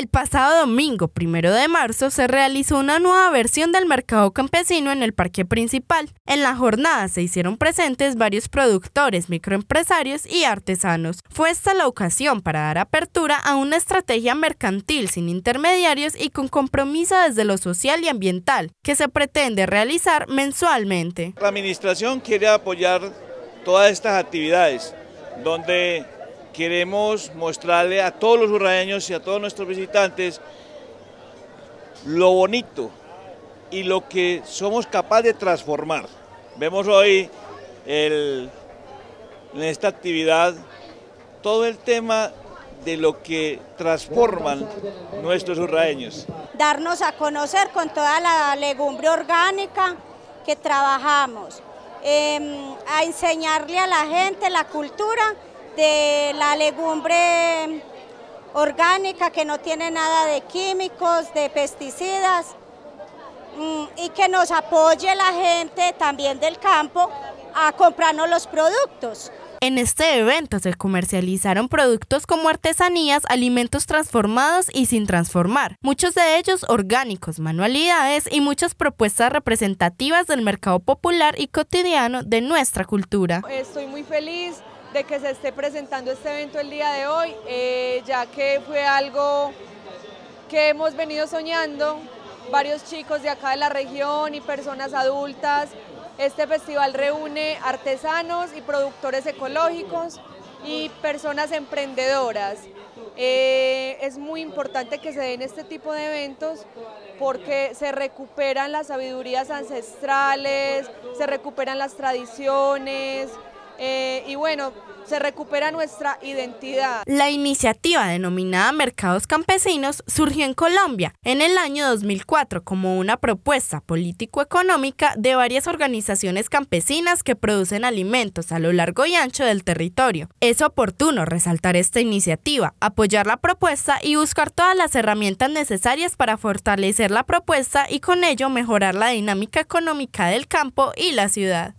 El pasado domingo, primero de marzo, se realizó una nueva versión del mercado campesino en el parque principal. En la jornada se hicieron presentes varios productores, microempresarios y artesanos. Fue esta la ocasión para dar apertura a una estrategia mercantil sin intermediarios y con compromiso desde lo social y ambiental, que se pretende realizar mensualmente. La administración quiere apoyar todas estas actividades, donde queremos mostrarle a todos los urraeños y a todos nuestros visitantes lo bonito y lo que somos capaces de transformar. Vemos hoy en esta actividad todo el tema de lo que transforman nuestros urraeños. Darnos a conocer con toda la legumbre orgánica que trabajamos, em, a enseñarle a la gente la cultura de la legumbre orgánica que no tiene nada de químicos, de pesticidas mm, y que nos apoye la gente también del campo a comprarnos los productos. En este evento se comercializaron productos como artesanías, alimentos transformados y sin transformar, muchos de ellos orgánicos, manualidades y muchas propuestas representativas del mercado popular y cotidiano de nuestra cultura. Estoy muy feliz de que se esté presentando este evento el día de hoy, eh, ya que fue algo que hemos venido soñando, varios chicos de acá de la región y personas adultas. Este festival reúne artesanos y productores ecológicos y personas emprendedoras. Eh, es muy importante que se den este tipo de eventos porque se recuperan las sabidurías ancestrales, se recuperan las tradiciones, eh, y bueno, se recupera nuestra identidad. La iniciativa denominada Mercados Campesinos surgió en Colombia en el año 2004 como una propuesta político-económica de varias organizaciones campesinas que producen alimentos a lo largo y ancho del territorio. Es oportuno resaltar esta iniciativa, apoyar la propuesta y buscar todas las herramientas necesarias para fortalecer la propuesta y con ello mejorar la dinámica económica del campo y la ciudad.